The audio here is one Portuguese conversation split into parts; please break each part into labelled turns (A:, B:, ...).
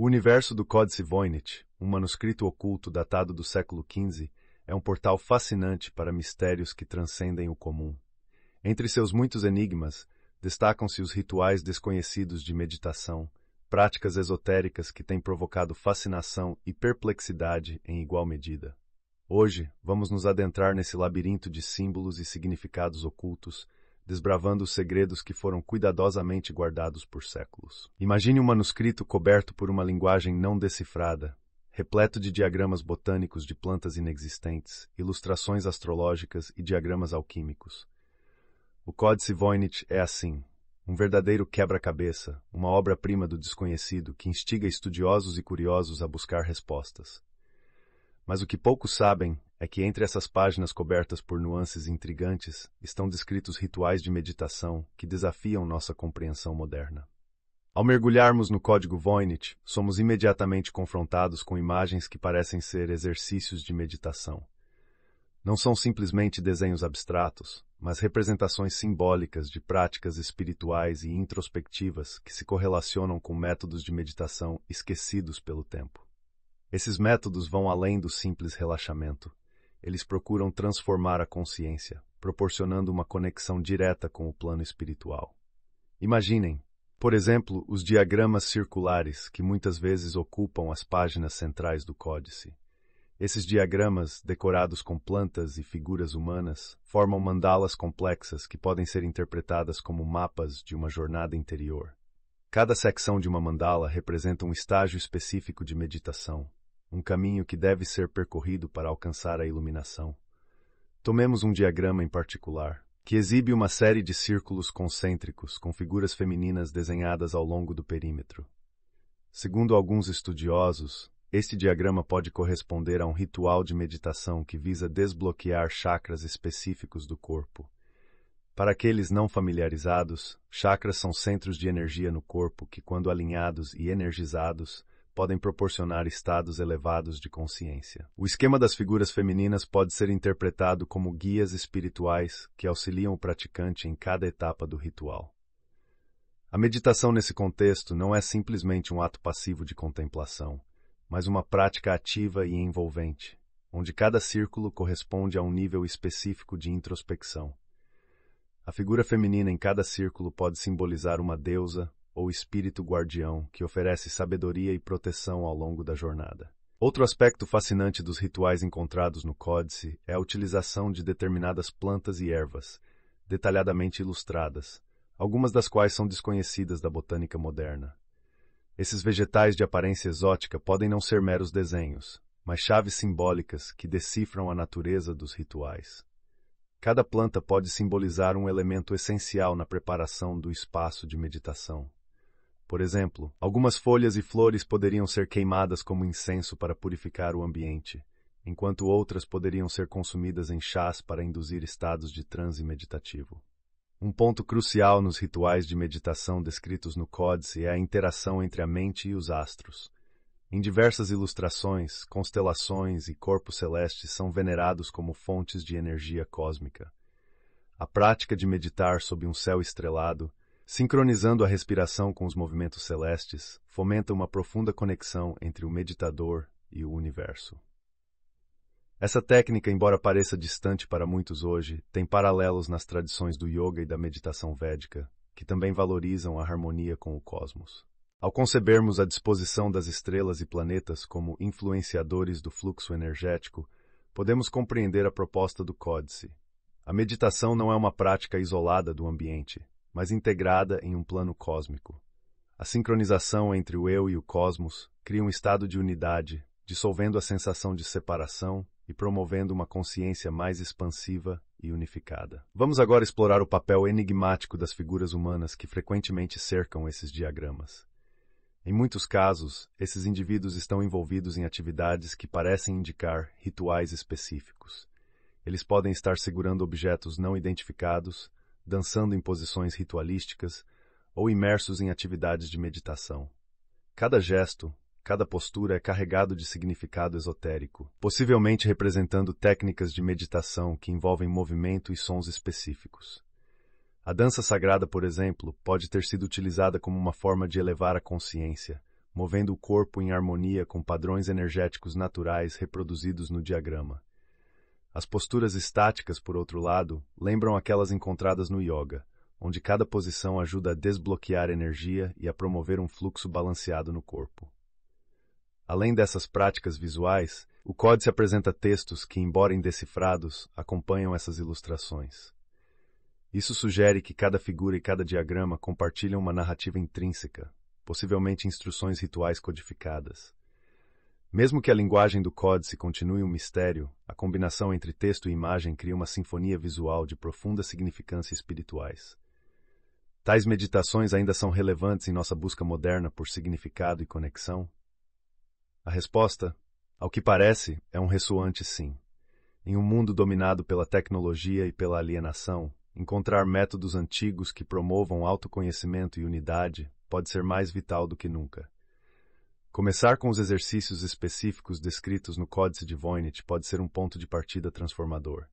A: O universo do Códice Voynich, um manuscrito oculto datado do século XV, é um portal fascinante para mistérios que transcendem o comum. Entre seus muitos enigmas, destacam-se os rituais desconhecidos de meditação, práticas esotéricas que têm provocado fascinação e perplexidade em igual medida. Hoje, vamos nos adentrar nesse labirinto de símbolos e significados ocultos desbravando os segredos que foram cuidadosamente guardados por séculos. Imagine um manuscrito coberto por uma linguagem não decifrada, repleto de diagramas botânicos de plantas inexistentes, ilustrações astrológicas e diagramas alquímicos. O Códice Voynich é assim, um verdadeiro quebra-cabeça, uma obra-prima do desconhecido que instiga estudiosos e curiosos a buscar respostas. Mas o que poucos sabem é que entre essas páginas cobertas por nuances intrigantes estão descritos rituais de meditação que desafiam nossa compreensão moderna. Ao mergulharmos no código Voynich, somos imediatamente confrontados com imagens que parecem ser exercícios de meditação. Não são simplesmente desenhos abstratos, mas representações simbólicas de práticas espirituais e introspectivas que se correlacionam com métodos de meditação esquecidos pelo tempo. Esses métodos vão além do simples relaxamento eles procuram transformar a consciência, proporcionando uma conexão direta com o plano espiritual. Imaginem, por exemplo, os diagramas circulares que muitas vezes ocupam as páginas centrais do códice. Esses diagramas, decorados com plantas e figuras humanas, formam mandalas complexas que podem ser interpretadas como mapas de uma jornada interior. Cada secção de uma mandala representa um estágio específico de meditação, um caminho que deve ser percorrido para alcançar a iluminação. Tomemos um diagrama em particular, que exibe uma série de círculos concêntricos com figuras femininas desenhadas ao longo do perímetro. Segundo alguns estudiosos, este diagrama pode corresponder a um ritual de meditação que visa desbloquear chakras específicos do corpo. Para aqueles não familiarizados, chakras são centros de energia no corpo que, quando alinhados e energizados, podem proporcionar estados elevados de consciência. O esquema das figuras femininas pode ser interpretado como guias espirituais que auxiliam o praticante em cada etapa do ritual. A meditação nesse contexto não é simplesmente um ato passivo de contemplação, mas uma prática ativa e envolvente, onde cada círculo corresponde a um nível específico de introspecção. A figura feminina em cada círculo pode simbolizar uma deusa, ou espírito guardião que oferece sabedoria e proteção ao longo da jornada. Outro aspecto fascinante dos rituais encontrados no códice é a utilização de determinadas plantas e ervas, detalhadamente ilustradas, algumas das quais são desconhecidas da botânica moderna. Esses vegetais de aparência exótica podem não ser meros desenhos, mas chaves simbólicas que decifram a natureza dos rituais. Cada planta pode simbolizar um elemento essencial na preparação do espaço de meditação. Por exemplo, algumas folhas e flores poderiam ser queimadas como incenso para purificar o ambiente, enquanto outras poderiam ser consumidas em chás para induzir estados de transe meditativo. Um ponto crucial nos rituais de meditação descritos no Códice é a interação entre a mente e os astros. Em diversas ilustrações, constelações e corpos celestes são venerados como fontes de energia cósmica. A prática de meditar sob um céu estrelado sincronizando a respiração com os movimentos celestes, fomenta uma profunda conexão entre o meditador e o universo. Essa técnica, embora pareça distante para muitos hoje, tem paralelos nas tradições do yoga e da meditação védica, que também valorizam a harmonia com o cosmos. Ao concebermos a disposição das estrelas e planetas como influenciadores do fluxo energético, podemos compreender a proposta do códice. A meditação não é uma prática isolada do ambiente, mas integrada em um plano cósmico. A sincronização entre o eu e o cosmos cria um estado de unidade, dissolvendo a sensação de separação e promovendo uma consciência mais expansiva e unificada. Vamos agora explorar o papel enigmático das figuras humanas que frequentemente cercam esses diagramas. Em muitos casos, esses indivíduos estão envolvidos em atividades que parecem indicar rituais específicos. Eles podem estar segurando objetos não identificados, dançando em posições ritualísticas ou imersos em atividades de meditação. Cada gesto, cada postura é carregado de significado esotérico, possivelmente representando técnicas de meditação que envolvem movimento e sons específicos. A dança sagrada, por exemplo, pode ter sido utilizada como uma forma de elevar a consciência, movendo o corpo em harmonia com padrões energéticos naturais reproduzidos no diagrama. As posturas estáticas, por outro lado, lembram aquelas encontradas no yoga, onde cada posição ajuda a desbloquear energia e a promover um fluxo balanceado no corpo. Além dessas práticas visuais, o códice apresenta textos que, embora indecifrados, acompanham essas ilustrações. Isso sugere que cada figura e cada diagrama compartilham uma narrativa intrínseca, possivelmente instruções rituais codificadas. Mesmo que a linguagem do códice continue um mistério, a combinação entre texto e imagem cria uma sinfonia visual de profunda significância espirituais. Tais meditações ainda são relevantes em nossa busca moderna por significado e conexão? A resposta, ao que parece, é um ressoante sim. Em um mundo dominado pela tecnologia e pela alienação, encontrar métodos antigos que promovam autoconhecimento e unidade pode ser mais vital do que nunca. Começar com os exercícios específicos descritos no Códice de Voynich pode ser um ponto de partida transformador.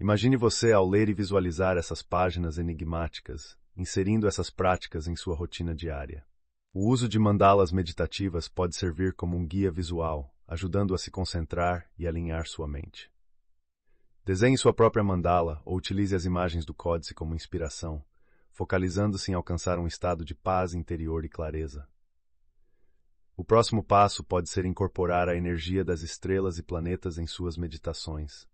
A: Imagine você ao ler e visualizar essas páginas enigmáticas, inserindo essas práticas em sua rotina diária. O uso de mandalas meditativas pode servir como um guia visual, ajudando a se concentrar e alinhar sua mente. Desenhe sua própria mandala ou utilize as imagens do códice como inspiração, focalizando-se em alcançar um estado de paz interior e clareza. O próximo passo pode ser incorporar a energia das estrelas e planetas em suas meditações.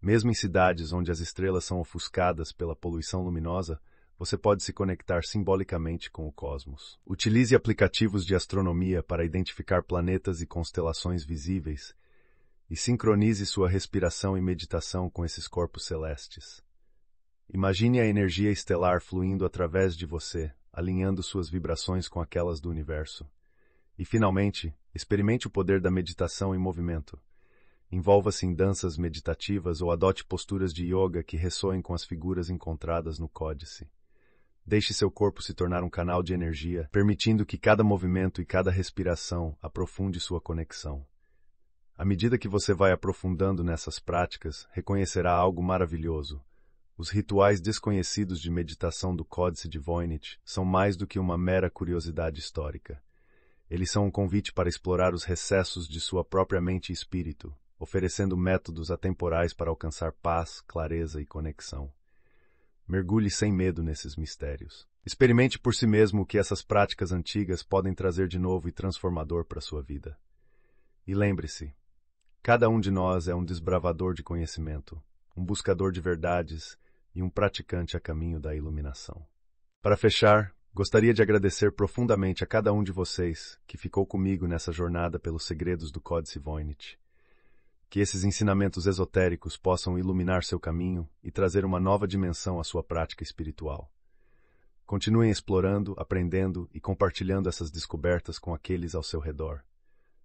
A: Mesmo em cidades onde as estrelas são ofuscadas pela poluição luminosa, você pode se conectar simbolicamente com o cosmos. Utilize aplicativos de astronomia para identificar planetas e constelações visíveis e sincronize sua respiração e meditação com esses corpos celestes. Imagine a energia estelar fluindo através de você, alinhando suas vibrações com aquelas do universo. E, finalmente, experimente o poder da meditação em movimento. Envolva-se em danças meditativas ou adote posturas de yoga que ressoem com as figuras encontradas no códice. Deixe seu corpo se tornar um canal de energia, permitindo que cada movimento e cada respiração aprofunde sua conexão. À medida que você vai aprofundando nessas práticas, reconhecerá algo maravilhoso. Os rituais desconhecidos de meditação do Códice de Voynich são mais do que uma mera curiosidade histórica. Eles são um convite para explorar os recessos de sua própria mente e espírito, oferecendo métodos atemporais para alcançar paz, clareza e conexão. Mergulhe sem medo nesses mistérios. Experimente por si mesmo o que essas práticas antigas podem trazer de novo e transformador para sua vida. E lembre-se, cada um de nós é um desbravador de conhecimento, um buscador de verdades e um praticante a caminho da iluminação. Para fechar, Gostaria de agradecer profundamente a cada um de vocês que ficou comigo nessa jornada pelos segredos do Códice Voynich. Que esses ensinamentos esotéricos possam iluminar seu caminho e trazer uma nova dimensão à sua prática espiritual. Continuem explorando, aprendendo e compartilhando essas descobertas com aqueles ao seu redor.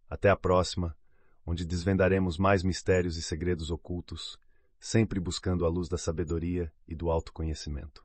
A: Até a próxima, onde desvendaremos mais mistérios e segredos ocultos, sempre buscando a luz da sabedoria e do autoconhecimento.